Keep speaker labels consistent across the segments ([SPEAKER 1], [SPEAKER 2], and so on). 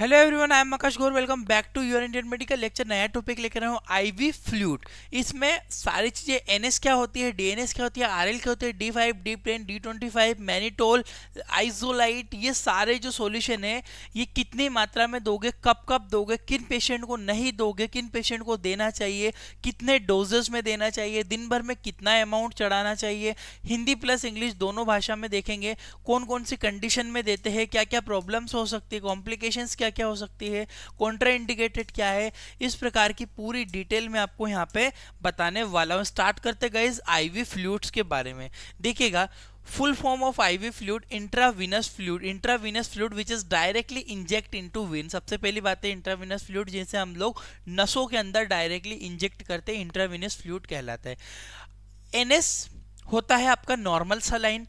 [SPEAKER 1] hello everyone I am Makash Gaur welcome back to your Indian medical lecture नया topic लेकर आया हूँ वी फ्लूट इसमें सारी चीज़ें एन एस क्या होती है डी एन एस क्या होती है आर एल क्या होती है D five D ten D twenty five mannitol isolyte ये सारे जो सॉल्यूशन है ये कितनी मात्रा में दोगे कब कब दोगे किन पेशेंट को नहीं दोगे किन पेशेंट को देना चाहिए कितने डोजेस में देना चाहिए दिन भर में कितना अमाउंट चढ़ाना चाहिए हिंदी प्लस इंग्लिश दोनों भाषा में देखेंगे कौन कौन सी कंडीशन में देते हैं क्या क्या प्रॉब्लम्स हो सकती है कॉम्प्लिकेशंस क्या क्या क्या हो सकती है कॉन्ट्रा इंडिकेटेड क्या है इस प्रकार की पूरी डिटेल में आपको यहाँ पे बताने वाला हूँ स्टार्ट करते गाइज आई वी फ्लूड्स के बारे में देखिएगा full form of I V fluid intravenous fluid intravenous fluid which is directly inject into vein सबसे पहली बात है इंट्रावीनस फ्लूड जिसे हम लोग नसों के अंदर डायरेक्टली इंजेक्ट करते हैं इंट्रावीनस फ्लूड कहलाता है एनएस होता है आपका नॉर्मल सलाइन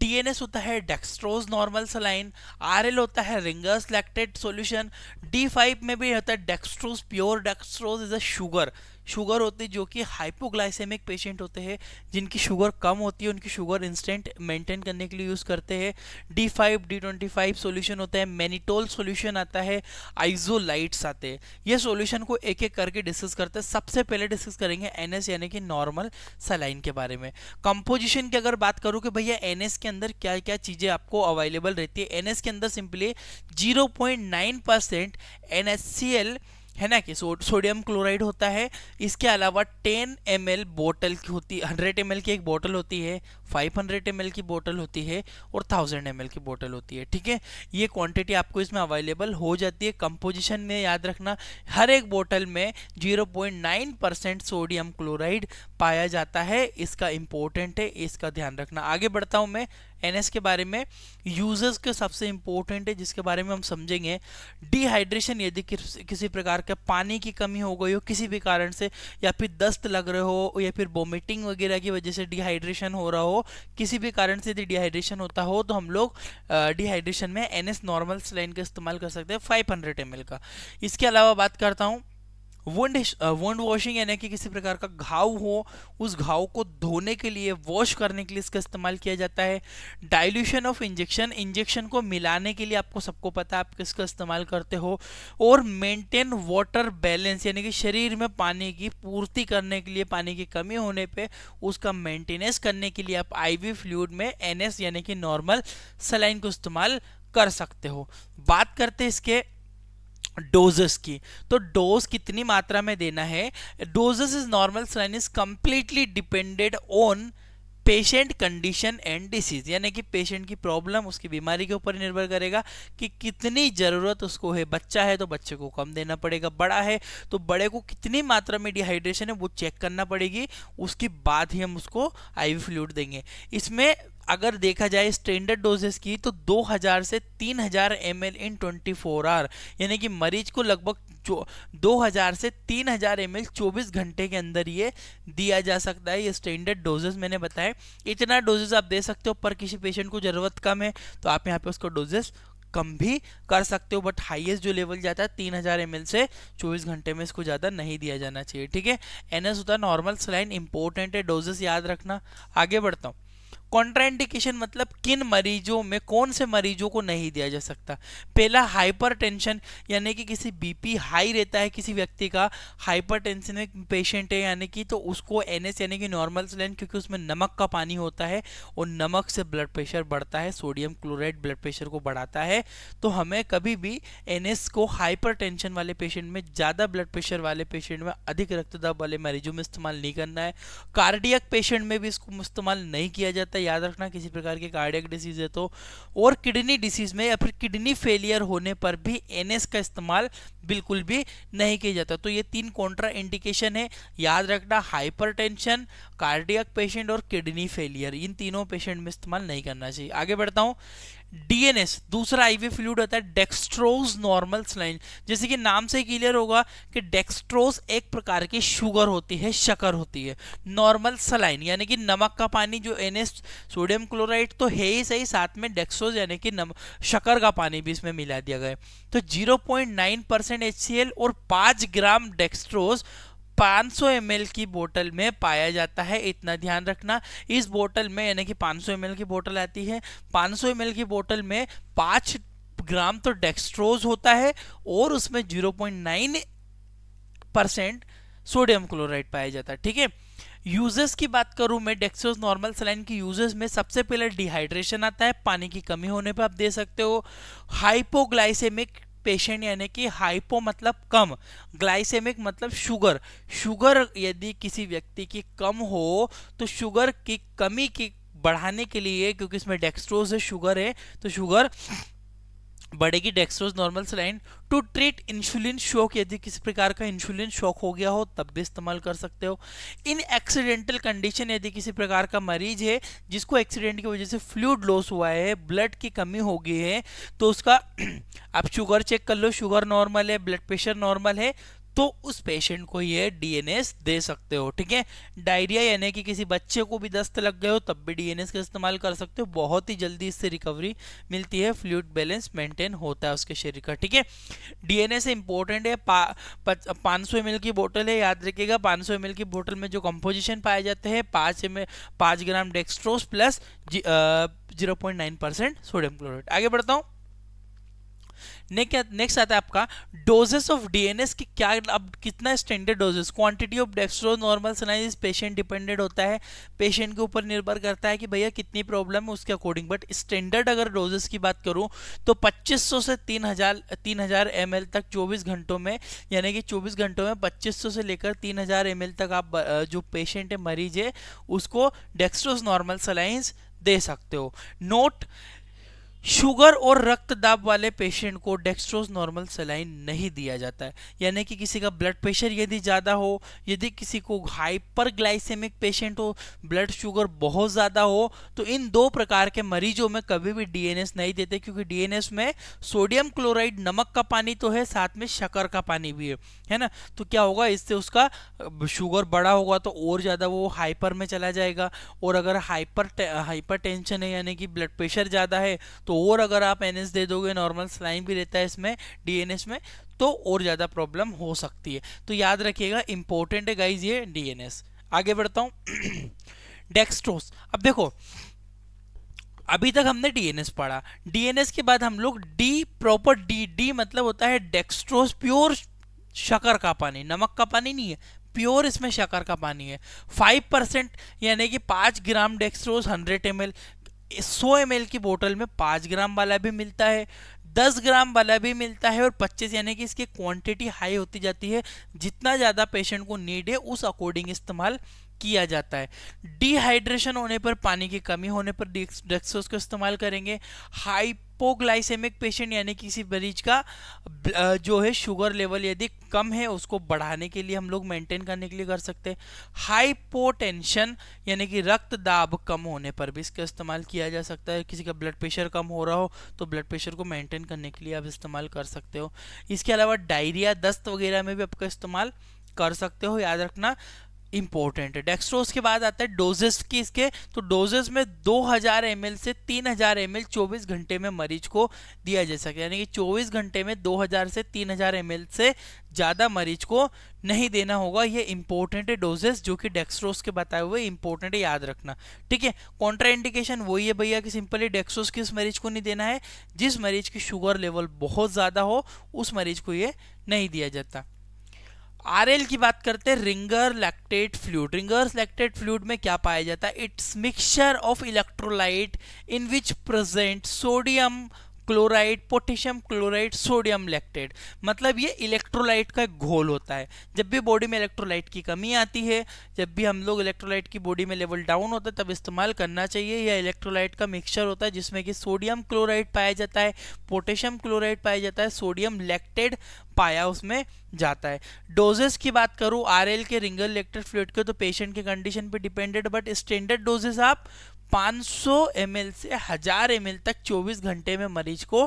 [SPEAKER 1] डीएनएस होता है डेक्स्ट्रोज नॉर्मल सलाइन आरएल होता है Ringer's lactate solution D five में भी होता है dextrose pure dextrose is a sugar sugar होते जो कि हाइपोग्लाइसेमिक पेशेंट होते हैं जिनकी शुगर कम होती है उनकी शुगर इंस्टेंट मेंटेन करने के लिए यूज़ करते हैं D five D twenty five solution होता है मैनिटोल सोल्यूशन आता है आइजोलाइट्स आते हैं ये सोल्यूशन को एक एक करके डिस्कस करते हैं सबसे पहले डिस्कस करेंगे एन यानी कि नॉर्मल सलाइन के बारे में कंपोजिशन की अगर बात करूँ कि भैया एन के अंदर क्या क्या चीज़ें आपको अवेलेबल रहती है एन के अंदर simply zero point nine percent N S C L है ना कि सोडियम क्लोराइड होता है इसके अलावा 10 एम बोतल की होती है हंड्रेड एम की एक बोतल होती है 500 ml की बोतल होती है और थाउजेंड एम की बोतल होती है ठीक है ये क्वांटिटी आपको इसमें अवेलेबल हो जाती है कंपोजिशन में याद रखना हर एक बोतल में zero point nine percent sodium chloride पाया जाता है इसका इंपॉर्टेंट है इसका ध्यान रखना आगे बढ़ता हूँ मैं एन के बारे में यूजर्स के सबसे इम्पोर्टेंट है जिसके बारे में हम समझेंगे डिहाइड्रेशन यदि किसी प्रकार का पानी की कमी हो गई हो किसी भी कारण से या फिर दस्त लग रहे हो या फिर वोमिटिंग वगैरह की वजह से डिहाइड्रेशन हो रहा हो किसी भी कारण से यदि डिहाइड्रेशन होता हो तो हम लोग डिहाइड्रेशन में एन एस नॉर्मल सलाइन का इस्तेमाल कर सकते हैं फाइव हंड्रेड एम एल का इसके अलावा बात करता हूँ वंड वंड वॉशिंग यानी कि किसी प्रकार का घाव हो उस घाव को धोने के लिए वॉश करने के लिए इसका इस्तेमाल किया जाता है डाइल्यूशन ऑफ इंजेक्शन इंजेक्शन को मिलाने के लिए आपको सबको पता है आप किसका इस्तेमाल करते हो और मेंटेन वाटर बैलेंस यानी कि शरीर में पानी की पूर्ति करने के लिए पानी की कमी होने पर उसका मेंटेनेंस करने के लिए आप वी फ्लूड में एन यानी कि नॉर्मल सलाइन को इस्तेमाल कर सकते हो बात करते इसके डोजेस की तो डोज कितनी मात्रा में देना है doses is normal saline is completely depended on patient condition and disease यानी कि पेशेंट की प्रॉब्लम उसकी बीमारी के ऊपर निर्भर करेगा कि कितनी ज़रूरत उसको है बच्चा है तो बच्चे को कम देना पड़ेगा बड़ा है तो बड़े को कितनी मात्रा में डिहाइड्रेशन है वो चेक करना पड़ेगी उसके बाद ही हम उसको आई फ्लूड देंगे इसमें अगर देखा जाए स्टैंडर्ड डोजेस की तो 2000 से 3000 एम एल इन 24 आवर यानी कि मरीज को लगभग दो हज़ार से तीन हज़ार एम एल चौबीस घंटे के अंदर ये दिया जा सकता है ये स्टैंडर्ड डोजेज मैंने बताया इतना डोजेस आप दे सकते हो पर किसी पेशेंट को ज़रूरत कम है तो आप यहाँ पे उसको डोजेस कम भी कर सकते हो बट हाईएस्ट जो लेवल जाता है तीन हज़ार एम से चौबीस घंटे में इसको ज़्यादा नहीं दिया जाना चाहिए ठीक है एन एस होता है नॉर्मल सलाइन इंपॉर्टेंट है डोजेस याद रखना आगे बढ़ता हूँ कॉन्ट्राइंडिकेशन मतलब किन मरीजों में कौन से मरीजों को नहीं दिया जा सकता पहला हाइपरटेंशन यानी कि किसी बीपी हाई रहता है किसी व्यक्ति का हाइपरटेंशन में पेशेंट है यानी कि तो उसको एनएस यानी कि नॉर्मल स्लैंड क्योंकि उसमें नमक का पानी होता है और नमक से ब्लड प्रेशर बढ़ता है सोडियम क्लोराइड ब्लड प्रेशर को बढ़ाता है तो हमें कभी भी एन को हाइपर वाले पेशेंट में ज़्यादा ब्लड प्रेशर वाले पेशेंट में अधिक रक्तदाब वाले मरीजों में इस्तेमाल नहीं करना है कार्डियक पेशेंट में भी इसको इस्तेमाल नहीं किया जाता याद रखना किसी प्रकार की कार्डियक डिसीज़ है तो और किडनी डिसीज़ में या फिर किडनी फेलियर होने पर भी एन का इस्तेमाल बिल्कुल भी नहीं किया जाता तो ये तीन कॉन्ट्रा इंडिकेशन है याद रखना हाइपरटेंशन कार्डियक पेशेंट और किडनी फेलियर इन तीनों पेशेंट में इस्तेमाल नहीं करना चाहिए आगे बढ़ता हूँ डीएनएस दूसरा आईवी फ्लूड होता है डेक्स्ट्रोज नॉर्मल स्लाइन जैसे कि नाम से क्लियर होगा कि डेक्स्ट्रोज एक प्रकार की शुगर होती है शकर होती है नॉर्मल सलाइन यानी कि नमक का पानी जो एन सोडियम क्लोराइड तो है ही सही साथ में डेक्स्ट्रोज यानी कि नम शकर का पानी भी इसमें मिला दिया गया तो जीरो परसेंट एच और पाँच ग्राम डेक्स्ट्रोज 500 ml की बोतल में पाया जाता है इतना ध्यान रखना इस बोतल में यानी कि 500 ml की बोतल आती है 500 ml की बोतल में पाँच ग्राम तो डेक्स्ट्रोज होता है और उसमें 0.9 परसेंट सोडियम क्लोराइड पाया जाता है ठीक है यूजेस की बात करूं मैं डेक्सोज नॉर्मल सलाइन की यूजेस में सबसे पहले डिहाइड्रेशन आता है पानी की कमी होने पर आप दे सकते हो हाइपोग्लाइसेमिक पेशेंट यानी कि हाइपो मतलब कम ग्लाइसेमिक मतलब शुगर शुगर यदि किसी व्यक्ति की कम हो तो शुगर की कमी की बढ़ाने के लिए क्योंकि इसमें डेक्स्ट्रोज है शुगर है तो शुगर बढ़ेगी dextrose normal saline to treat insulin shock यदि किसी प्रकार का इंसुलिन शॉक हो गया हो तब भी इस्तेमाल कर सकते हो इन एक्सीडेंटल कंडीशन यदि किसी प्रकार का मरीज है जिसको एक्सीडेंट की वजह से फ्लूड लॉस हुआ है ब्लड की कमी हो गई है तो उसका आप शुगर चेक कर लो शुगर नॉर्मल है ब्लड प्रेशर नॉर्मल है तो उस पेशेंट को ये डीएनएस दे सकते हो ठीक है डायरिया यानी कि किसी बच्चे को भी दस्त लग गए हो तब भी डीएनएस का इस्तेमाल कर सकते हो बहुत ही जल्दी इससे रिकवरी मिलती है फ्लूड बैलेंस मेंटेन होता है उसके शरीर का ठीक है डीएनएस इंपॉर्टेंट है पाँच सौ एम की बोतल है याद रखिएगा पाँच सौ एम की बोतल में जो कंपोजिशन पाए जाते हैं पाँच एम पाँच gram dextrose plus zero point nine percent sodium chloride आगे बढ़ता हूँ नेक्स्ट आता है आपका डोजेस ऑफ डीएनएस की क्या अब कितना standard doses quantity of dextro normal सनाइज पेशेंट डिपेंडेंट होता है पेशेंट के ऊपर निर्भर करता है कि भैया कितनी प्रॉब्लम है उसके अकॉर्डिंग बट स्टैंडर्ड अगर डोजेस की बात करूँ तो 2500 से 3000 हजार तीन तक 24 घंटों में यानी कि 24 घंटों में 2500 से लेकर 3000 हजार तक आप जो पेशेंट है मरीज है उसको डेक्सट्रोज नॉर्मल सलाइंस दे सकते हो नोट शुगर और रक्त दाब वाले पेशेंट को डेक्स्ट्रोज नॉर्मल सलाइन नहीं दिया जाता है यानी कि किसी का ब्लड प्रेशर यदि ज़्यादा हो यदि किसी को हाइपर ग्लाइसेमिक पेशेंट हो ब्लड शुगर बहुत ज़्यादा हो तो इन दो प्रकार के मरीजों में कभी भी डीएनएस नहीं देते क्योंकि डीएनएस में सोडियम क्लोराइड नमक का पानी तो है साथ में शक्कर का पानी भी है है ना तो क्या होगा इससे उसका शुगर बड़ा होगा तो और ज़्यादा वो हाइपर में चला जाएगा और अगर हाइपर हाइपर टेंशन है यानी कि ब्लड प्रेशर ज़्यादा है तो और और अगर आप एन दे दोगे नॉर्मल स्लाइम भी रहता है इसमें डी में तो और ज़्यादा प्रॉब्लम हो सकती है तो याद रखिएगा इंपॉर्टेंट है गाइज ये डी आगे बढ़ता हूँ डेक्सट्रोस अब देखो अभी तक हमने डीएनएस पढ़ा डीएनएस के बाद हम लोग डी प्रॉपर डी डी मतलब होता है डेक्सट्रोस प्योर शकर का पानी नमक का पानी नहीं है प्योर इसमें शकर का पानी है फाइव परसेंट यानी कि पाँच ग्राम डेक्स्ट्रोस हंड्रेड एम सौ एम की बोतल में पाँच ग्राम वाला भी मिलता है दस ग्राम वाला भी मिलता है और पच्चीस यानी कि इसकी क्वांटिटी हाई होती जाती है जितना ज़्यादा पेशेंट को नीड है उस अकॉर्डिंग इस्तेमाल किया जाता है डिहाइड्रेशन होने पर पानी की कमी होने पर डेक्सोस का इस्तेमाल करेंगे हाइपोग्लाइसेमिक पेशेंट यानी किसी मरीज का जो है शुगर लेवल यदि कम है उसको बढ़ाने के लिए हम लोग मेंटेन करने के लिए कर सकते हैं हाइपोटेंशन यानी कि रक्त दाब कम होने पर भी इसका इस्तेमाल किया जा सकता है किसी का ब्लड प्रेशर कम हो रहा हो तो ब्लड प्रेशर को मेंटेन करने के लिए आप इस्तेमाल कर सकते हो इसके अलावा डायरिया दस्त वगैरह में भी आपका इस्तेमाल कर सकते हो याद रखना इंपॉर्टेंट है डेक्सट्रोज के बाद आता है डोजेस की इसके तो डोजेस में 2000 ml से 3000 ml 24 घंटे में मरीज को दिया जा सकता है यानी कि 24 घंटे में 2000 से 3000 एल से ज़्यादा मरीज को नहीं देना होगा ये इंपॉर्टेंट है डोजेस जो कि डेक्सट्रोज के बताए हुए इंपॉर्टेंट है याद रखना ठीक है कॉन्ट्राइंडिकेशन वही है भैया कि सिंपली डेक्सट्रोज किस मरीज को नहीं देना है जिस मरीज की शुगर लेवल बहुत ज़्यादा हो उस मरीज को ये नहीं दिया जाता आरएल की बात करते हैं Ringer lactate fluid Ringer lactate fluid में क्या पाया जाता है it's mixture of electrolyte in which present sodium chloride potassium chloride sodium lactate मतलब ये इलेक्ट्रोलाइट का एक घोल होता है जब भी बॉडी में इलेक्ट्रोलाइट की कमी आती है जब भी हम लोग इलेक्ट्रोलाइट की बॉडी में लेवल डाउन होता है तब इस्तेमाल करना चाहिए यह इलेक्ट्रोलाइट का मिक्सचर होता है जिसमें कि सोडियम क्लोराइड पाया जाता है पोटेशियम क्लोराइड पाया जाता है सोडियम लैक्टेड पाया उसमें जाता है डोजेस की बात करूँ आर के रिंगल इलेक्ट्रिक फ्लूड के तो पेशेंट की कंडीशन पर डिपेंडेड बट स्टैंडर्ड डोजेस आप 500 एम से 1000 एम तक 24 घंटे में मरीज को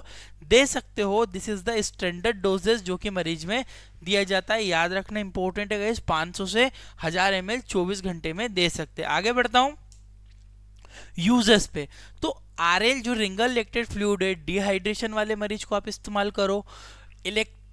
[SPEAKER 1] दे सकते हो this is the standard doses जो कि मरीज में दिया जाता है याद रखना इंपॉर्टेंट है गैस 500 से 1000 एम 24 घंटे में दे सकते हैं आगे बढ़ता हूं यूजर्स पे तो आर जो रिंगल इलेक्टेड फ्लूड है डिहाइड्रेशन वाले मरीज को आप इस्तेमाल करो इलेक्ट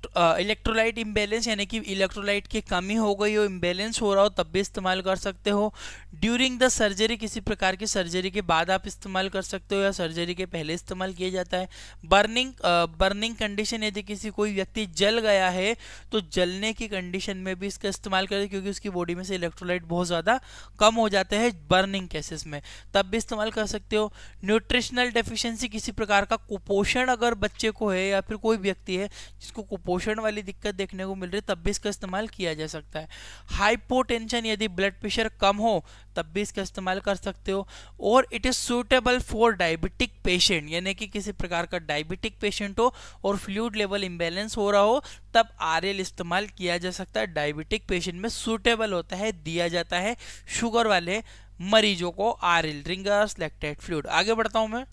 [SPEAKER 1] इलेक्ट्रोलाइट इम्बेलेंस यानी कि इलेक्ट्रोलाइट की कमी हो गई हो इम्बेलेंस हो रहा हो तब भी इस्तेमाल कर सकते हो ड्यूरिंग द सर्जरी किसी प्रकार की सर्जरी के बाद आप इस्तेमाल कर सकते हो या सर्जरी के पहले इस्तेमाल किया जाता है बर्निंग बर्निंग कंडीशन यदि किसी कोई व्यक्ति जल गया है तो जलने की कंडीशन में भी इसका इस्तेमाल करें क्योंकि उसकी बॉडी में से इलेक्ट्रोलाइट बहुत ज़्यादा कम हो जाते हैं बर्निंग केसेस में तब भी इस्तेमाल कर सकते हो न्यूट्रिशनल डेफिशिएंसी किसी प्रकार का कुपोषण अगर बच्चे को है या फिर कोई व्यक्ति है जिसको कुपोषण पोषण वाली दिक्कत देखने को मिल रही है तब भी इसका इस्तेमाल किया जा सकता है हाइपोटेंशन यदि ब्लड प्रेशर कम हो तब भी इसका इस्तेमाल कर सकते हो और it is suitable for diabetic patient यानी कि किसी प्रकार का डायबिटिक पेशेंट हो और फ्लूड लेवल इम्बेलेंस हो रहा हो तब आर इस्तेमाल किया जा सकता है डायबिटिक पेशेंट में सुटेबल होता है दिया जाता है शुगर वाले मरीजों को R L Ringer's lactate fluid आगे बढ़ता हूँ मैं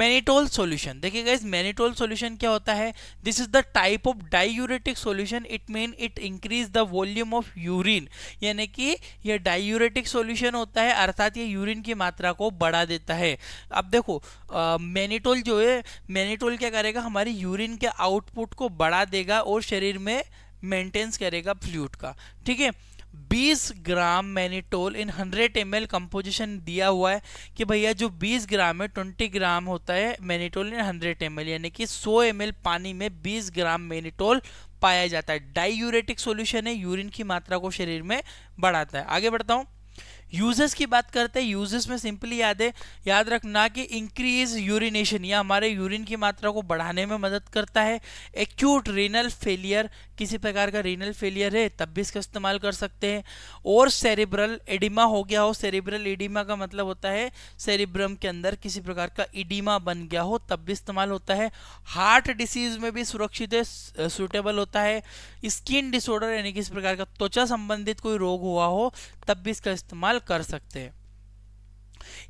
[SPEAKER 1] मैनिटोल सॉल्यूशन देखिए गाइज मैनिटोल सॉल्यूशन क्या होता है this is the type of diuretic solution it mean it increase the volume of urine यानी कि यह डायूरेटिक सॉल्यूशन होता है अर्थात ये यूरिन की मात्रा को बढ़ा देता है अब देखो मैनिटोल जो है मैनिटोल क्या करेगा हमारी यूरिन के आउटपुट को बढ़ा देगा और शरीर में मेंटेन्स करेगा फ्लूड का ठीक है 20 ग्राम मैनिटोल इन 100 एम कंपोजिशन दिया हुआ है कि भैया जो 20 ग्राम है 20 ग्राम होता है मैनीटोल इन 100 एम यानी कि 100 एम पानी में 20 ग्राम मैनिटोल पाया जाता है डाई यूरेटिक सोल्यूशन है यूरिन की मात्रा को शरीर में बढ़ाता है आगे बढ़ता हूँ यूजेस की बात करते हैं यूजेस में सिंपली याद है याद रखना कि इंक्रीज यूरिनेशन या हमारे यूरिन की मात्रा को बढ़ाने में मदद करता है एक्यूट रीनल फेलियर किसी प्रकार का रीनल फेलियर है तब भी इसका इस्तेमाल कर सकते हैं और सेरिब्रल एडिमा हो गया हो सेरिब्रल एडिमा का मतलब होता है सेरिब्रम के अंदर किसी प्रकार का इडिमा बन गया हो तब भी इस्तेमाल होता है हार्ट डिसीज में भी सुरक्षित है सुटेबल होता है स्किन डिसऑर्डर यानी किसी प्रकार का त्वचा संबंधित कोई रोग हुआ हो तब भी इसका इस्तेमाल कर सकते हैं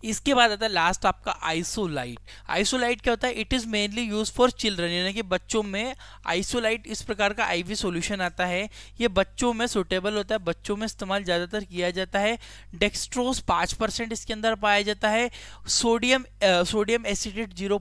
[SPEAKER 1] इसके बाद आता है लास्ट आपका आइसोलाइट आइसोलाइट क्या होता है it is mainly use for children यानी कि बच्चों में आइसोलाइट इस प्रकार का आईवी सॉल्यूशन आता है ये बच्चों में सुटेबल होता है बच्चों में इस्तेमाल ज़्यादातर किया जाता है डेक्स्ट्रोस पांच परसेंट इसके अंदर पाया जाता है sodium sodium acetate zero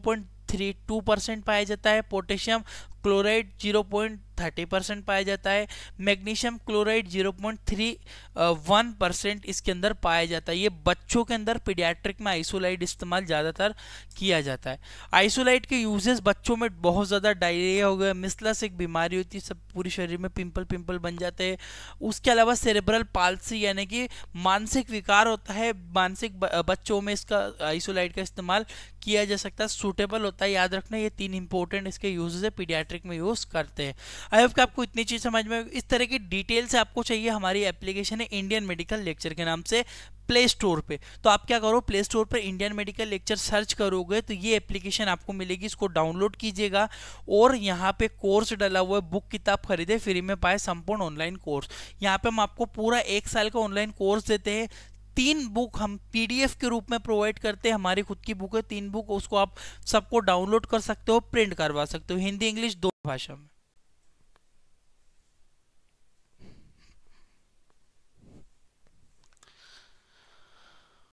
[SPEAKER 1] three two percent पाया जाता है पोटेशियम क्लोराइड 0.30 परसेंट पाया जाता है मैग्नीशियम क्लोराइड 0.31 परसेंट इसके अंदर पाया जाता है ये बच्चों के अंदर पीडियाट्रिक में आइसोलाइट इस्तेमाल ज़्यादातर किया जाता है आइसोलाइट के यूजेस बच्चों में बहुत ज़्यादा डायरिया हो गया मिसलस एक बीमारी होती है सब पूरे शरीर में पिंपल पिंपल बन जाते हैं उसके अलावा सेरेब्रल पालसी यानी कि मानसिक विकार होता है मानसिक बच्चों में इसका आइसोलाइट का इस्तेमाल किया जा सकता है सूटेबल होता है याद रखना ये तीन इंपॉर्टेंट इसके यूजेस है पीडियाट्रिक मैट्रिक में यूज़ करते हैं आई होप कि आपको इतनी चीज़ समझ में इस तरह की डिटेल से आपको चाहिए हमारी एप्लीकेशन है इंडियन मेडिकल लेक्चर के नाम से प्ले स्टोर पे तो आप क्या करो प्ले स्टोर पर इंडियन मेडिकल लेक्चर सर्च करोगे तो ये एप्लीकेशन आपको मिलेगी इसको डाउनलोड कीजिएगा और यहाँ पे कोर्स डाला हुआ है बुक किताब खरीदे फ्री में पाए संपूर्ण ऑनलाइन कोर्स यहाँ पे हम आपको पूरा एक साल का ऑनलाइन कोर्स देते हैं तीन बुक हम पीडीएफ के रूप में प्रोवाइड करते हैं हमारी खुद की बुक है तीन बुक उसको आप सबको डाउनलोड कर सकते हो प्रिंट करवा सकते हो हिंदी इंग्लिश दो भाषा में